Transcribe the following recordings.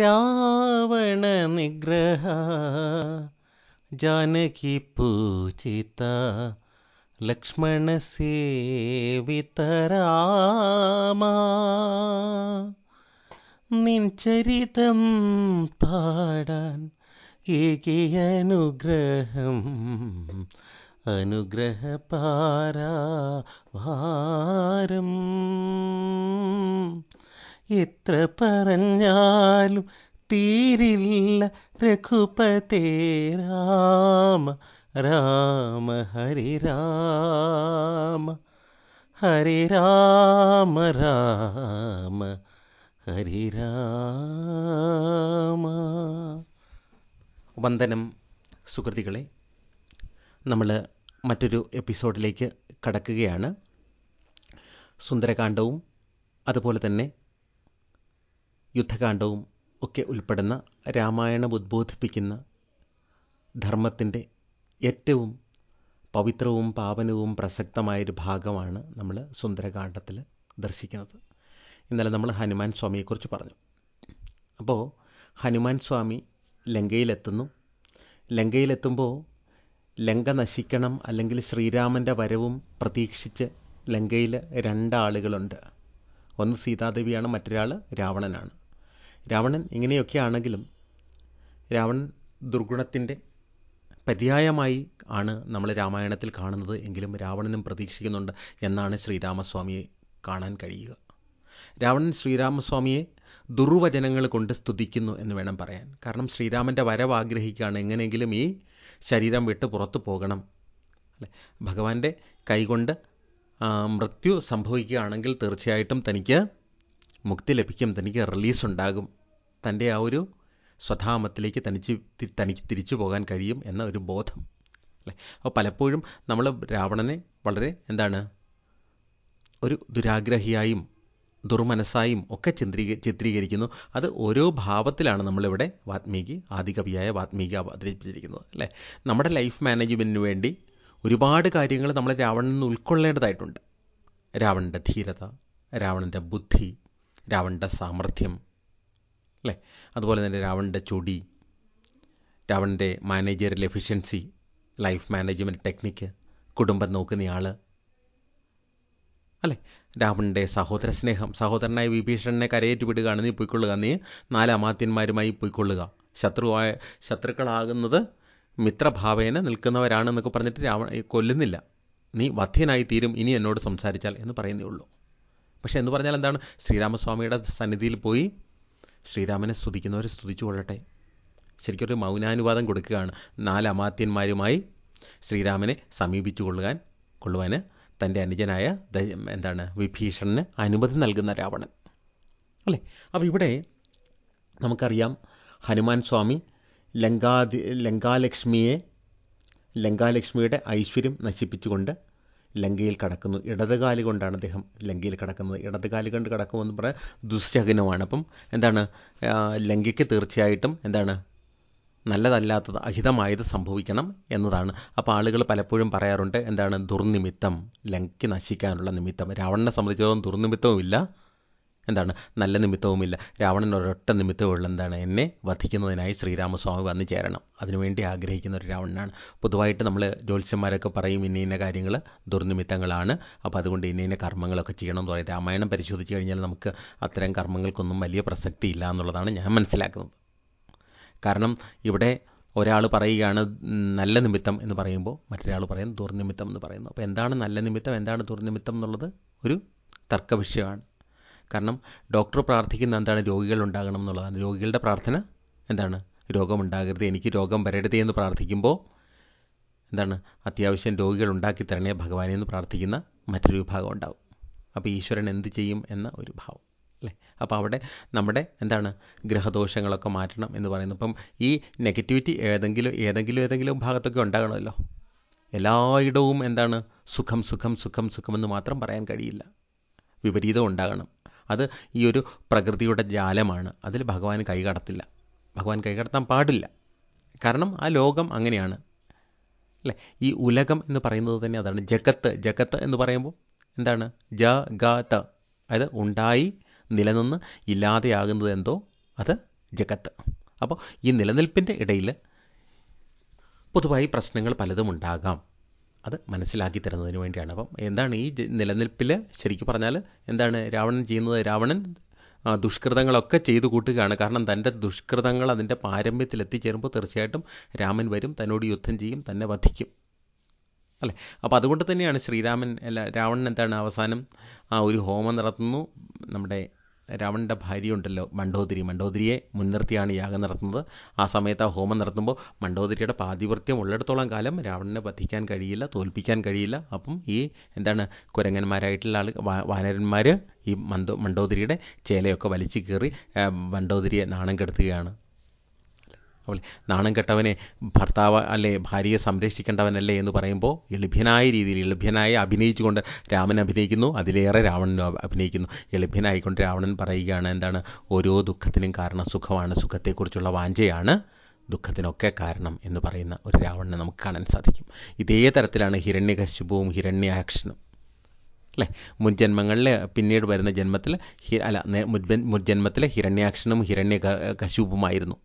രാവണ നിഗ്രഹ ജാനകി പൂജിത ലക്ഷ്മണ സേവിത രാമ നിൻചരിതം പാടാൻ ഏകിയ അനുഗ്രഹം അനുഗ്രഹപാരാവാരം എത്ര പറഞ്ഞാലും തീരില്ല രഘുപതേ രാമ രാമ ഹരി രാമ ഹരി രാമ രാമ ഹരി രാമ വന്ദനം സുഹൃതികളെ നമ്മൾ മറ്റൊരു എപ്പിസോഡിലേക്ക് കടക്കുകയാണ് സുന്ദരകാന്ഡവും അതുപോലെ തന്നെ യുദ്ധകാണ്ഡവും ഒക്കെ ഉൾപ്പെടുന്ന രാമായണം ഉദ്ബോധിപ്പിക്കുന്ന ധർമ്മത്തിൻ്റെ ഏറ്റവും പവിത്രവും പാവനവും പ്രസക്തമായൊരു ഭാഗമാണ് നമ്മൾ സുന്ദരകാണ്ഡത്തിൽ ദർശിക്കുന്നത് ഇന്നലെ നമ്മൾ ഹനുമാൻ സ്വാമിയെക്കുറിച്ച് പറഞ്ഞു അപ്പോൾ ഹനുമാൻ സ്വാമി ലങ്കയിലെത്തുന്നു ലങ്കയിലെത്തുമ്പോൾ ലങ്ക നശിക്കണം അല്ലെങ്കിൽ ശ്രീരാമൻ്റെ വരവും പ്രതീക്ഷിച്ച് ലങ്കയിൽ രണ്ടാളുകളുണ്ട് ഒന്ന് സീതാദേവിയാണ് മറ്റൊരാൾ രാവണനാണ് രാവണൻ ഇങ്ങനെയൊക്കെയാണെങ്കിലും ആണെങ്കിലും രാവണൻ ദുർഗുണത്തിൻ്റെ പര്യായമായി ആണ് നമ്മൾ രാമായണത്തിൽ കാണുന്നത് എങ്കിലും രാവണനും പ്രതീക്ഷിക്കുന്നുണ്ട് എന്നാണ് ശ്രീരാമസ്വാമിയെ കാണാൻ കഴിയുക രാവണൻ ശ്രീരാമസ്വാമിയെ ദുർവചനങ്ങൾ കൊണ്ട് സ്തുതിക്കുന്നു എന്ന് വേണം പറയാൻ കാരണം ശ്രീരാമൻ്റെ വരവ് ആഗ്രഹിക്കുകയാണ് എങ്ങനെയെങ്കിലും ഈ ശരീരം വിട്ട് പുറത്തു പോകണം അല്ലെ ഭഗവാന്റെ കൈകൊണ്ട് മൃത്യു സംഭവിക്കുകയാണെങ്കിൽ തീർച്ചയായിട്ടും തനിക്ക് മുക്തി ലഭിക്കും തനിക്ക് റിലീസ് ഉണ്ടാകും തൻ്റെ ആ ഒരു സ്വധാമത്തിലേക്ക് തനിച്ച് തനിക്ക് തിരിച്ചു പോകാൻ കഴിയും എന്ന ഒരു ബോധം അല്ലേ അപ്പോൾ പലപ്പോഴും നമ്മൾ രാവണനെ വളരെ എന്താണ് ഒരു ദുരാഗ്രഹിയായും ദുർമനസ്സായും ഒക്കെ ചിത്രീക ചിത്രീകരിക്കുന്നു അത് ഓരോ ഭാവത്തിലാണ് നമ്മളിവിടെ വാത്മീകി ആദികവിയായ വാത്മീകി അവതരിപ്പിച്ചിരിക്കുന്നത് അല്ലേ നമ്മുടെ ലൈഫ് മാനേജ്മെൻറ്റിന് വേണ്ടി ഒരുപാട് കാര്യങ്ങൾ നമ്മൾ രാവണൻ ഉൾക്കൊള്ളേണ്ടതായിട്ടുണ്ട് രാവണൻ്റെ ധീരത രാവണൻ്റെ ബുദ്ധി രാവണൻ്റെ സാമർഥ്യം അല്ലേ അതുപോലെ തന്നെ രാവണൻ്റെ ചൊടി രാവണൻ്റെ മാനേജറിൽ എഫിഷ്യൻസി ലൈഫ് മാനേജ്മെൻറ്റ് ടെക്നിക്ക് കുടുംബം നോക്കുന്നയാൾ അല്ലേ രാവണൻ്റെ സഹോദര സ്നേഹം സഹോദരനായ വിഭീഷണനെ കരയേറ്റ് വിടുകയാണ് നീ പോയിക്കൊള്ളുക നീ നാല് അമാത്യന്മാരുമായി പോയിക്കൊള്ളുക ശത്രുവായ ശത്രുക്കളാകുന്നത് മിത്രഭാവേന നിൽക്കുന്നവരാണെന്നൊക്കെ പറഞ്ഞിട്ട് രാവണ കൊല്ലുന്നില്ല നീ വധ്യനായി തീരും ഇനി എന്നോട് സംസാരിച്ചാൽ എന്ന് പറയുന്നേ ഉള്ളൂ പക്ഷേ എന്ന് പറഞ്ഞാൽ എന്താണ് ശ്രീരാമസ്വാമിയുടെ സന്നിധിയിൽ പോയി ശ്രീരാമനെ സ്തുതിക്കുന്നവർ സ്തുതിച്ചു കൊള്ളട്ടെ ശരിക്കൊരു മൗനാനുവാദം കൊടുക്കുകയാണ് നാല് അമാത്യന്മാരുമായി ശ്രീരാമനെ സമീപിച്ചു കൊള്ളുവാൻ കൊള്ളുവാൻ തൻ്റെ അനുജനായ എന്താണ് വിഭീഷണന് അനുമതി നൽകുന്ന രാവണൻ അല്ലേ അപ്പോൾ ഇവിടെ നമുക്കറിയാം ഹനുമാൻ സ്വാമി ലങ്കാതി ലങ്കാലക്ഷ്മിയെ ലങ്കാലക്ഷ്മിയുടെ ഐശ്വര്യം നശിപ്പിച്ചുകൊണ്ട് ലങ്കയിൽ കടക്കുന്നു ഇടതുകാലി കൊണ്ടാണ് അദ്ദേഹം ലങ്കയിൽ കടക്കുന്നത് ഇടതുകാലി കൊണ്ട് കടക്കുമെന്ന് പറയാൻ ദുസ്സഹനമാണ് അപ്പം എന്താണ് ലങ്കയ്ക്ക് തീർച്ചയായിട്ടും എന്താണ് നല്ലതല്ലാത്തത് അഹിതമായത് സംഭവിക്കണം എന്നതാണ് അപ്പോൾ ആളുകൾ പലപ്പോഴും പറയാറുണ്ട് എന്താണ് ദുർനിമിത്തം ലങ്കയ്ക്ക് നശിക്കാനുള്ള നിമിത്തം രാവണനെ സംബന്ധിച്ചിടത്തോളം ഇല്ല എന്താണ് നല്ല നിമിത്തവുമില്ല രാവണൻ ഒരൊറ്റ നിമിത്തമുള്ള എന്താണ് എന്നെ വധിക്കുന്നതിനായി ശ്രീരാമസ്വാമി വന്നു ചേരണം അതിനുവേണ്ടി ആഗ്രഹിക്കുന്ന ഒരു രാവണനാണ് പൊതുവായിട്ട് നമ്മൾ ജ്യോത്സ്യന്മാരൊക്കെ പറയും ഇന്ന ഇന്ന കാര്യങ്ങൾ ദുർനിമിത്തങ്ങളാണ് അപ്പോൾ അതുകൊണ്ട് ഇന്ന ഇന്ന കർമ്മങ്ങളൊക്കെ ചെയ്യണം എന്ന് പറയും രാമായണം പരിശോധിച്ച് കഴിഞ്ഞാൽ നമുക്ക് അത്തരം കർമ്മങ്ങൾക്കൊന്നും വലിയ പ്രസക്തി ഇല്ല എന്നുള്ളതാണ് ഞാൻ മനസ്സിലാക്കുന്നത് കാരണം ഇവിടെ ഒരാൾ പറയുകയാണ് നല്ല നിമിത്തം എന്ന് പറയുമ്പോൾ മറ്റൊരാൾ പറയും ദുർനിമിത്തം എന്ന് പറയുന്നു അപ്പോൾ എന്താണ് നല്ല നിമിത്തം എന്താണ് ദുർനിമിത്തം എന്നുള്ളത് ഒരു തർക്ക വിഷയമാണ് കാരണം ഡോക്ടർ പ്രാർത്ഥിക്കുന്ന എന്താണ് രോഗികൾ ഉണ്ടാകണം എന്നുള്ളതാണ് രോഗികളുടെ പ്രാർത്ഥന എന്താണ് രോഗമുണ്ടാകരുത് എനിക്ക് രോഗം വരരുതേ എന്ന് പ്രാർത്ഥിക്കുമ്പോൾ എന്താണ് അത്യാവശ്യം രോഗികൾ ഉണ്ടാക്കി തരണേ ഭഗവാനെ എന്ന് പ്രാർത്ഥിക്കുന്ന മറ്റൊരു വിഭാഗം ഉണ്ടാവും അപ്പോൾ ഈശ്വരൻ എന്ത് ചെയ്യും എന്ന ഒരു ഭാവം അല്ലേ അപ്പോൾ അവിടെ നമ്മുടെ എന്താണ് ഗ്രഹദോഷങ്ങളൊക്കെ മാറ്റണം എന്ന് പറയുന്നത് ഇപ്പം ഈ നെഗറ്റിവിറ്റി ഏതെങ്കിലും ഏതെങ്കിലും ഏതെങ്കിലും ഭാഗത്തൊക്കെ ഉണ്ടാകണമല്ലോ എല്ലായിടവും എന്താണ് സുഖം സുഖം സുഖം സുഖം എന്ന് മാത്രം പറയാൻ കഴിയില്ല വിപരീതം ഉണ്ടാകണം അത് ഈ ഒരു പ്രകൃതിയുടെ ജാലമാണ് അതിൽ ഭഗവാൻ കൈകടത്തില്ല ഭഗവാൻ കൈകടത്താൻ പാടില്ല കാരണം ആ ലോകം അങ്ങനെയാണ് അല്ലേ ഈ ഉലകം എന്ന് പറയുന്നത് തന്നെ അതാണ് ജഗത്ത് ജഗത്ത് എന്ന് പറയുമ്പോൾ എന്താണ് ജ ഗാത്ത് അതായത് ഉണ്ടായി നിലനിന്ന് ഇല്ലാതെയാകുന്നത് എന്തോ അത് ജഗത്ത് അപ്പോൾ ഈ നിലനിൽപ്പിൻ്റെ ഇടയിൽ പൊതുവായി പ്രശ്നങ്ങൾ പലതും ഉണ്ടാകാം അത് മനസ്സിലാക്കി തരുന്നതിന് വേണ്ടിയാണ് അപ്പം എന്താണ് ഈ നിലനിൽപ്പിൽ ശരിക്കും പറഞ്ഞാൽ എന്താണ് രാവണൻ ചെയ്യുന്നത് രാവണൻ ദുഷ്കൃതങ്ങളൊക്കെ ചെയ്തു കൂട്ടുകയാണ് കാരണം തൻ്റെ ദുഷ്കൃതങ്ങൾ അതിൻ്റെ പാരമ്യത്തിൽ എത്തിച്ചേരുമ്പോൾ തീർച്ചയായിട്ടും രാമൻ വരും തന്നോട് യുദ്ധം ചെയ്യും തന്നെ വധിക്കും അല്ലേ അപ്പോൾ അതുകൊണ്ട് തന്നെയാണ് ശ്രീരാമൻ അല്ല രാവണൻ എന്താണ് അവസാനം ആ ഒരു ഹോമം നടത്തുന്നു നമ്മുടെ രാവണൻ്റെ ഭാര്യയുണ്ടല്ലോ മണ്ഡോദരി മണ്ഡോദരിയെ മുൻനിർത്തിയാണ് യാഗം നടത്തുന്നത് ആ സമയത്ത് ആ ഹോമം നടത്തുമ്പോൾ മണ്ഡോദരിയുടെ പാതിവൃത്യം ഉള്ളിടത്തോളം കാലം രാവണനെ വധിക്കാൻ കഴിയില്ല തോൽപ്പിക്കാൻ കഴിയില്ല അപ്പം ഈ എന്താണ് കുരങ്ങന്മാരായിട്ടുള്ള ആൾ വാനരന്മാർ ഈ മന്ദോ മണ്ഡോദരിയുടെ ചേലയൊക്കെ വലിച്ചു കീറി മണ്ഡോതിരിയെ നാണം കെടുത്തുകയാണ് അവൾ നാണം കെട്ടവനെ ഭർത്താവ് അല്ലെ ഭാര്യയെ സംരക്ഷിക്കേണ്ടവനല്ലേ എന്ന് പറയുമ്പോൾ എളുഭ്യനായ രീതിയിൽ എളുഭ്യനായി അഭിനയിച്ചുകൊണ്ട് രാമൻ അഭിനയിക്കുന്നു അതിലേറെ രാവണൻ അഭിനയിക്കുന്നു എളുഭ്യനായിക്കൊണ്ട് രാവണൻ പറയുകയാണ് എന്താണ് ഓരോ ദുഃഖത്തിനും കാരണം സുഖമാണ് സുഖത്തെക്കുറിച്ചുള്ള വാഞ്ചയാണ് ദുഃഖത്തിനൊക്കെ കാരണം എന്ന് പറയുന്ന ഒരു രാവണനെ നമുക്ക് കാണാൻ സാധിക്കും ഇതേ തരത്തിലാണ് ഹിരണ്യകശിപുവും ഹിരണ്യാക്ഷനും അല്ലേ മുൻജന്മങ്ങളിൽ പിന്നീട് വരുന്ന ജന്മത്തിൽ അല്ല മുൻജന്മത്തിലെ ഹിരണ്യാക്ഷനും ഹിരണ്യ കശുപുമായിരുന്നു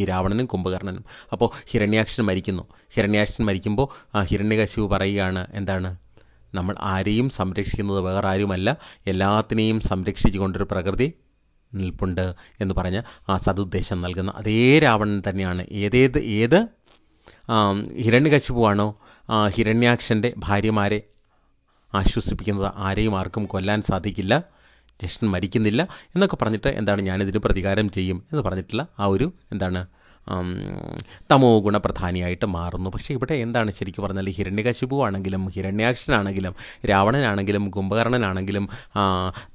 ഈ രാവണനും കുംഭകർണനും അപ്പോൾ ഹിരണ്യാക്ഷൻ മരിക്കുന്നു ഹിരണ്യാക്ഷൻ മരിക്കുമ്പോൾ ആ ഹിരണ്യകശിവ് പറയുകയാണ് എന്താണ് നമ്മൾ ആരെയും സംരക്ഷിക്കുന്നത് വേറെ ആരുമല്ല എല്ലാത്തിനെയും സംരക്ഷിച്ചുകൊണ്ടൊരു പ്രകൃതി നിൽപ്പുണ്ട് എന്ന് പറഞ്ഞ് ആ സതുദ്ദേശം നൽകുന്ന അതേ രാവണൻ തന്നെയാണ് ഏതേത് ഏത് ഹിരണ്യകശിപുവാണോ ഹിരണ്യാക്ഷൻ്റെ ഭാര്യമാരെ ആശ്വസിപ്പിക്കുന്നത് ആരെയും ആർക്കും കൊല്ലാൻ സാധിക്കില്ല ജ്യേഷ്ഠൻ മരിക്കുന്നില്ല എന്നൊക്കെ പറഞ്ഞിട്ട് എന്താണ് ഞാനിതിന് പ്രതികാരം ചെയ്യും എന്ന് പറഞ്ഞിട്ടുള്ള ആ ഒരു എന്താണ് തമോ ഗുണപ്രധാനിയായിട്ട് മാറുന്നു പക്ഷേ ഇവിടെ എന്താണ് ശരിക്കും പറഞ്ഞാൽ ഹിരണ്യകശിപു ആണെങ്കിലും ഹിരണ്യാക്ഷനാണെങ്കിലും രാവണനാണെങ്കിലും കുംഭകർണനാണെങ്കിലും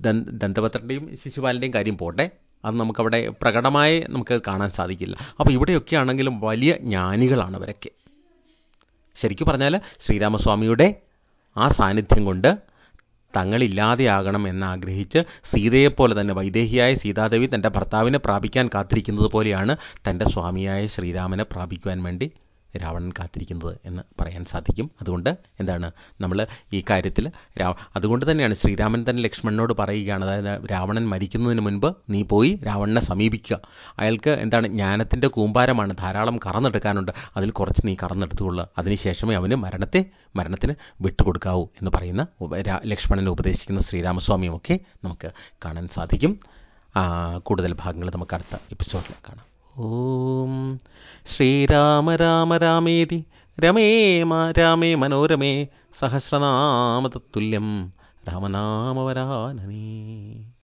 ദന് ദന്തപത്രൻ്റെയും ശിശുപാലൻ്റെയും കാര്യം പോട്ടെ അത് നമുക്കവിടെ പ്രകടമായി നമുക്ക് കാണാൻ സാധിക്കില്ല അപ്പോൾ ഇവിടെയൊക്കെ ആണെങ്കിലും വലിയ ജ്ഞാനികളാണ് അവരൊക്കെ ശരിക്കും പറഞ്ഞാൽ ശ്രീരാമസ്വാമിയുടെ ആ സാന്നിധ്യം കൊണ്ട് തങ്ങളില്ലാതെയാകണം എന്നാഗ്രഹിച്ച് സീതയെപ്പോലെ തന്നെ വൈദേഹിയായ സീതാദേവി തൻ്റെ ഭർത്താവിനെ പ്രാപിക്കാൻ കാത്തിരിക്കുന്നത് പോലെയാണ് തൻ്റെ സ്വാമിയായ ശ്രീരാമനെ പ്രാപിക്കുവാൻ വേണ്ടി രാവണൻ കാത്തിരിക്കുന്നത് എന്ന് പറയാൻ സാധിക്കും അതുകൊണ്ട് എന്താണ് നമ്മൾ ഈ കാര്യത്തിൽ അതുകൊണ്ട് തന്നെയാണ് ശ്രീരാമൻ തന്നെ ലക്ഷ്മണനോട് പറയുകയാണ് അതായത് രാവണൻ മരിക്കുന്നതിന് മുൻപ് നീ പോയി രാവണനെ സമീപിക്കുക അയാൾക്ക് എന്താണ് ജ്ഞാനത്തിൻ്റെ കൂമ്പാരമാണ് ധാരാളം കറന്നെടുക്കാനുണ്ട് അതിൽ കുറച്ച് നീ കറന്നെടുത്തുകൊള്ളുക അതിനുശേഷമേ അവന് മരണത്തെ മരണത്തിന് വിട്ടുകൊടുക്കാവൂ എന്ന് പറയുന്ന ലക്ഷ്മണനെ ഉപദേശിക്കുന്ന ശ്രീരാമസ്വാമിയുമൊക്കെ നമുക്ക് കാണാൻ സാധിക്കും കൂടുതൽ ഭാഗങ്ങൾ നമുക്ക് അടുത്ത എപ്പിസോഡിൽ കാണാം ഓം ശ്രീരാമ രാമ രാമേതി രമേ രാമേ മനോരമേ സഹസ്രനാമതത്തുല്യം രാമനാമവരാനേ